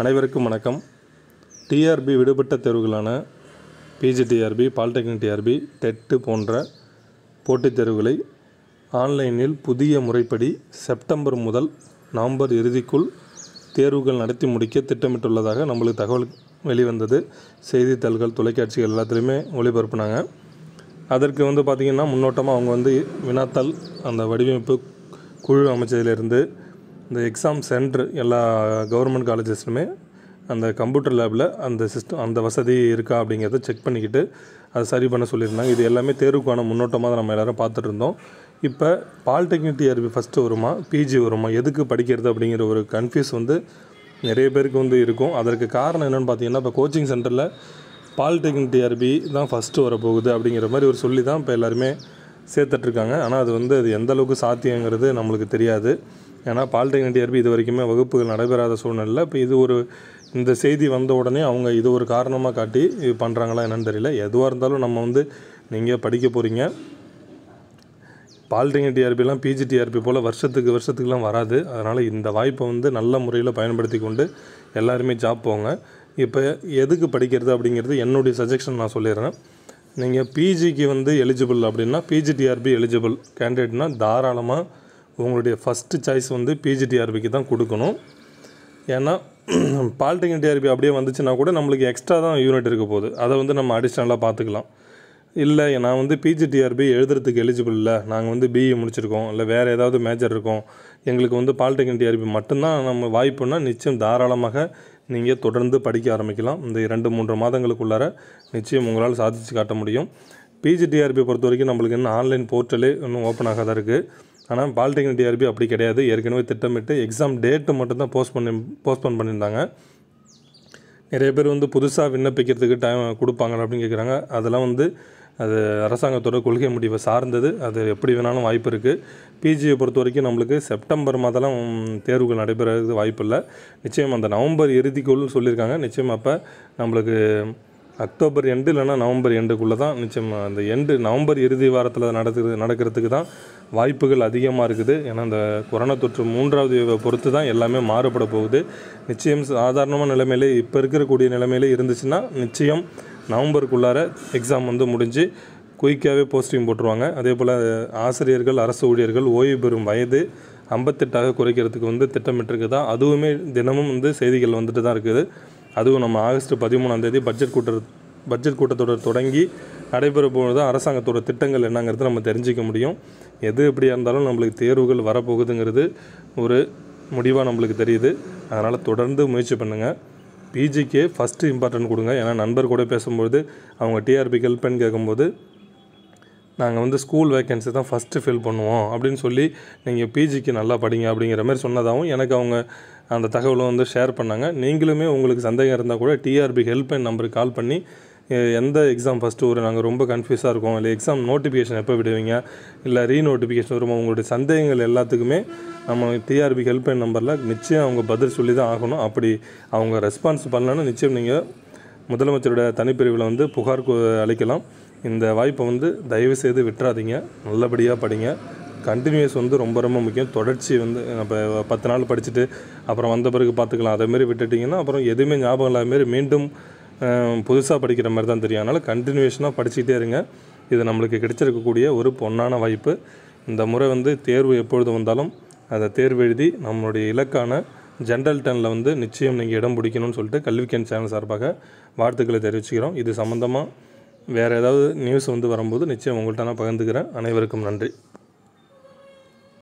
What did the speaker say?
அனைவருக்கும் வணக்கம் டிஆர்பி விடுபட்ட தேர்வுகளான PG TRB polytechnic TRB TET போன்ற போட்டித் தேர்வுகளை ஆன்லைனில் புதிய முறைப்படி செப்டம்பர் முதல் நவம்பர் இறுதிக்குள் தேர்வுகள் நடத்தி முடிக்க திட்டமிட்டுள்ளதாக நம்மளுக்கு தகவல் வெளிவந்தது செய்தித்தாள்கள் தொலைக்காட்சிகள் எல்லாத்துலேயுமே ஒளிபரப்புனாங்க அதற்கு வந்து பார்த்திங்கன்னா முன்னோட்டமாக அவங்க வந்து வினாத்தல் அந்த வடிவமைப்பு குழு அமைச்சதிலிருந்து இந்த எக்ஸாம் சென்டர் எல்லா கவர்மெண்ட் காலேஜஸ்லுமே அந்த கம்ப்யூட்டர் லேபில் அந்த சிஸ்டம் அந்த வசதி இருக்கா அப்படிங்கிறத செக் பண்ணிக்கிட்டு அதை சரி பண்ண சொல்லியிருந்தாங்க இது எல்லாமே தேர்வுக்கான முன்னோட்டமாக தான் நம்ம எல்லோரும் பார்த்துட்டு இருந்தோம் இப்போ பாலிடெக்னிக் டிஆர்பி ஃபஸ்ட்டு வருமா பிஜி வருமா எதுக்கு படிக்கிறது அப்படிங்கிற ஒரு கன்ஃபியூஸ் வந்து நிறைய பேருக்கு வந்து இருக்கும் அதற்கு காரணம் என்னென்னு பார்த்தீங்கன்னா இப்போ கோச்சிங் சென்டரில் பாலிடெக்னிக் டிஆர்பி தான் ஃபஸ்ட்டு வரப்போகுது அப்படிங்கிற மாதிரி ஒரு சொல்லி தான் இப்போ எல்லாருமே சேர்த்துட்ருக்காங்க ஆனால் அது வந்து அது எந்த அளவுக்கு சாத்தியங்கிறது நம்மளுக்கு தெரியாது ஏன்னா பாலிடெக்னிக் டிஆர்பி இது வரைக்குமே வகுப்புகள் நடைபெறாத சூழ்நிலையில் இப்போ இது ஒரு இந்த செய்தி வந்த உடனே அவங்க இது ஒரு காரணமாக காட்டி பண்ணுறாங்களா என்னென்னு தெரியல எதுவாக இருந்தாலும் நம்ம வந்து நீங்கள் படிக்க போகிறீங்க பாலிடெக்னிக் டிஆர்பிலாம் பிஜி டிஆர்பி போல் வருஷத்துக்கு வருஷத்துக்குலாம் வராது அதனால் இந்த வாய்ப்பை வந்து நல்ல முறையில் பயன்படுத்தி கொண்டு எல்லாருமே ஜாப் போங்க இப்போ எதுக்கு படிக்கிறது அப்படிங்கிறது என்னுடைய சஜஷன் நான் சொல்லிடுறேன் நீங்கள் பிஜிக்கு வந்து எலிஜிபிள் அப்படின்னா பிஜி டிஆர்பி எலிஜிபிள் கேண்டிடேட்னால் தாராளமாக உங்களுடைய ஃபஸ்ட்டு சாய்ஸ் வந்து பிஜிடிஆர்பிக்கு தான் கொடுக்கணும் ஏன்னா பாலிடெக்னிக் டிஆர்பி அப்படியே வந்துச்சுன்னா கூட நம்மளுக்கு எக்ஸ்ட்ரா தான் யூனிட் இருக்க போகுது அதை வந்து நம்ம அடிஷ்னலாக பார்த்துக்கலாம் இல்லை நான் வந்து பிஜிடிஆர்பி எழுதுறதுக்கு எலிஜிபிள் இல்லை நாங்கள் வந்து பிஇ e முடிச்சிருக்கோம் இல்லை வேறு ஏதாவது மேஜர் இருக்கோம் எங்களுக்கு வந்து பாலிடெக்னிக் டிஆர்பி மட்டும்தான் நம்ம வாய்ப்புனால் நிச்சயம் தாராளமாக நீங்கள் தொடர்ந்து படிக்க ஆரம்பிக்கலாம் இந்த இரண்டு மூன்று மாதங்களுக்குள்ளார நிச்சயம் உங்களால் சாதித்து காட்ட முடியும் பிஜிடிஆர்பி பொறுத்த வரைக்கும் நம்மளுக்கு இன்னும் ஆன்லைன் போர்ட்டலே இன்னும் ஓப்பன் ஆகாத இருக்குது ஆனால் பாலிடெக்னிக் டிஆர்பி அப்படி கிடையாது ஏற்கனவே திட்டமிட்டு எக்ஸாம் டேட்டு மட்டும்தான் போஸ்ட் பண்ணி போஸ்ட்போன் பண்ணியிருந்தாங்க நிறைய பேர் வந்து புதுசாக விண்ணப்பிக்கிறதுக்கு டைம் கொடுப்பாங்க அப்படின்னு கேட்குறாங்க அதெல்லாம் வந்து அது அரசாங்கத்தோட கொள்கை முடிவை சார்ந்தது அது எப்படி வேணாலும் வாய்ப்பு இருக்குது பிஜியை பொறுத்த வரைக்கும் நம்மளுக்கு செப்டம்பர் மாதம்லாம் தேர்வுகள் நடைபெறதுக்கு வாய்ப்பு இல்லை நிச்சயம் அந்த நவம்பர் இறுதிக்குள்ளும் சொல்லியிருக்காங்க நிச்சயம் அப்போ நம்மளுக்கு அக்டோபர் எண்டு இல்லைன்னா நவம்பர் எண்டுக்குள்ளே தான் நிச்சயமாக அந்த எண்டு நவம்பர் இறுதி வாரத்தில் நடக்கிறது நடக்கிறதுக்கு தான் வாய்ப்புகள் அதிகமாக இருக்குது ஏன்னா அந்த கொரோனா தொற்று மூன்றாவது பொறுத்து தான் எல்லாமே மாறுபட போகுது நிச்சயம் சாதாரணமான நிலைமையிலே இப்போ இருக்கக்கூடிய நிலைமையிலே இருந்துச்சுன்னா நிச்சயம் நவம்பருக்குள்ளார எக்ஸாம் வந்து முடிஞ்சு குயிக்காகவே போஸ்டிங் போட்டுருவாங்க அதே போல் ஆசிரியர்கள் அரசு ஊழியர்கள் ஓய்வு பெறும் வயது ஐம்பத்தெட்டாக குறைக்கிறதுக்கு வந்து திட்டமிட்டிருக்கு தான் அதுவுமே தினமும் வந்து செய்திகள் வந்துட்டு தான் இருக்குது அதுவும் நம்ம ஆகஸ்ட் பதிமூணாந்தேதி பட்ஜெட் கூட்ட பட்ஜெட் கூட்டத்தொடர் தொடங்கி நடைபெற போது தான் அரசாங்கத்தோட திட்டங்கள் என்னங்கிறது நம்ம தெரிஞ்சிக்க முடியும் எது எப்படியாக இருந்தாலும் நம்மளுக்கு தேர்வுகள் வரப்போகுதுங்கிறது ஒரு முடிவாக நம்மளுக்கு தெரியுது அதனால் தொடர்ந்து முயற்சி பண்ணுங்கள் பிஜிக்கே ஃபஸ்ட்டு இம்பார்ட்டன்ட் கொடுங்க ஏன்னா நண்பர் கூட பேசும்பொழுது அவங்க டிஆர்பிக்கு ஹெல்ப் பண்ணி கேட்கும்போது நாங்கள் வந்து ஸ்கூல் வேக்கன்சி தான் ஃபஸ்ட்டு ஃபில் பண்ணுவோம் அப்படின்னு சொல்லி நீங்கள் பிஜிக்கு நல்லா படிங்க அப்படிங்கிற மாதிரி சொன்னதாகவும் எனக்கு அவங்க அந்த தகவலும் வந்து ஷேர் பண்ணாங்க நீங்களுமே உங்களுக்கு சந்தேகம் இருந்தால் கூட டிஆர்பி ஹெல்ப்லைன் நம்பருக்கு கால் பண்ணி எந்த எக்ஸாம் ஃபஸ்ட்டு ஒரு நாங்கள் ரொம்ப கன்ஃபியூஸாக இருக்கோம் இல்லை எக்ஸாம் நோட்டிஃபிகேஷன் எப்போ விடுவீங்க இல்லை ரீ நோட்டிஃபிகேஷன் வரும் உங்களுடைய சந்தேகங்கள் எல்லாத்துக்குமே நம்ம டிஆர்பி ஹெல்ப்லைன் நம்பரில் நிச்சயம் அவங்க பதில் சொல்லி தான் ஆகணும் அப்படி அவங்க ரெஸ்பான்ஸ் பண்ணலன்னா நிச்சயம் நீங்கள் முதலமைச்சரோட தனிப்பிரிவில் வந்து புகார் அளிக்கலாம் இந்த வாய்ப்பை வந்து தயவு செய்து விட்டுறாதீங்க நல்லபடியாக படிங்க கண்டினியூஸ் வந்து ரொம்ப ரொம்ப முக்கியம் தொடர்ச்சி வந்து நம்ம பத்து நாள் படிச்சுட்டு அப்புறம் வந்த பிறகு பார்த்துக்கலாம் அதேமாரி விட்டுட்டிங்கன்னா அப்புறம் எதுவுமே ஞாபகம் இல்லாத மாதிரி மீண்டும் புதுசாக படிக்கிற மாதிரி தான் தெரியும் அதனால் கண்டினியூஷனாக படிச்சுக்கிட்டே இருங்க இது நம்மளுக்கு கிடைச்சிருக்கக்கூடிய ஒரு பொன்னான வாய்ப்பு இந்த முறை வந்து தேர்வு எப்பொழுது வந்தாலும் அதை தேர்வு எழுதி நம்மளுடைய இலக்கான ஜென்ரல் டெனில் வந்து நிச்சயம் நீங்கள் இடம் பிடிக்கணும்னு சொல்லிட்டு கல்விக்கன் சேனல் சார்பாக வாழ்த்துக்களை தெரிவிச்சுக்கிறோம் இது சம்மந்தமாக வேறு ஏதாவது நியூஸ் வந்து வரும்போது நிச்சயம் உங்கள்கிட்ட நான் பகிர்ந்துக்கிறேன் அனைவருக்கும் நன்றி